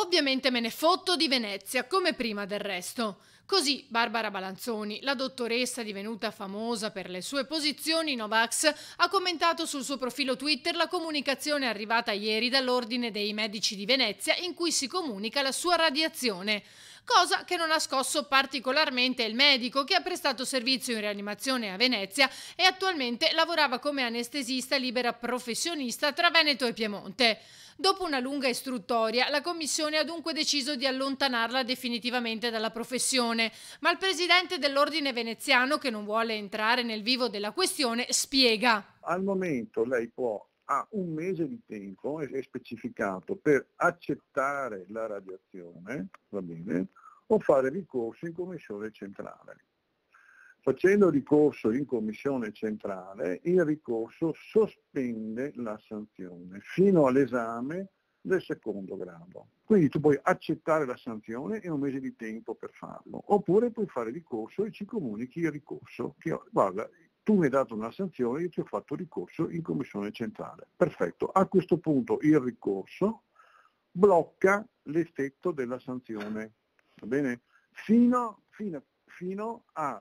Ovviamente me ne fotto di Venezia, come prima del resto. Così Barbara Balanzoni, la dottoressa divenuta famosa per le sue posizioni Novax, ha commentato sul suo profilo Twitter la comunicazione arrivata ieri dall'Ordine dei Medici di Venezia in cui si comunica la sua radiazione cosa che non ha scosso particolarmente il medico che ha prestato servizio in rianimazione a Venezia e attualmente lavorava come anestesista libera professionista tra Veneto e Piemonte. Dopo una lunga istruttoria, la commissione ha dunque deciso di allontanarla definitivamente dalla professione, ma il presidente dell'ordine veneziano, che non vuole entrare nel vivo della questione, spiega. Al momento lei può ha un mese di tempo, è specificato, per accettare la radiazione, va bene, o fare ricorso in commissione centrale. Facendo ricorso in commissione centrale, il ricorso sospende la sanzione fino all'esame del secondo grado. Quindi tu puoi accettare la sanzione e un mese di tempo per farlo, oppure puoi fare ricorso e ci comunichi il ricorso, che guarda, tu mi hai dato una sanzione, io ti ho fatto ricorso in commissione centrale. Perfetto, a questo punto il ricorso blocca l'effetto della sanzione, va bene? Fino, fino, fino al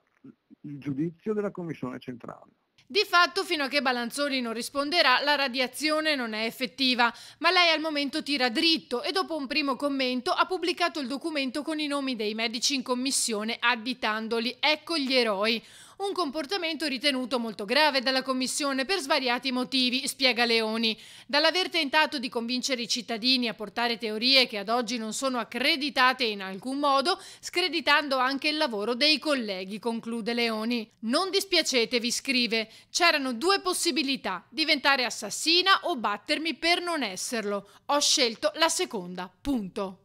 giudizio della commissione centrale. Di fatto, fino a che Balanzoni non risponderà, la radiazione non è effettiva, ma lei al momento tira dritto e dopo un primo commento ha pubblicato il documento con i nomi dei medici in commissione additandoli. Ecco gli eroi un comportamento ritenuto molto grave dalla Commissione per svariati motivi, spiega Leoni, dall'aver tentato di convincere i cittadini a portare teorie che ad oggi non sono accreditate in alcun modo, screditando anche il lavoro dei colleghi, conclude Leoni. Non dispiacetevi, scrive, c'erano due possibilità, diventare assassina o battermi per non esserlo. Ho scelto la seconda, punto.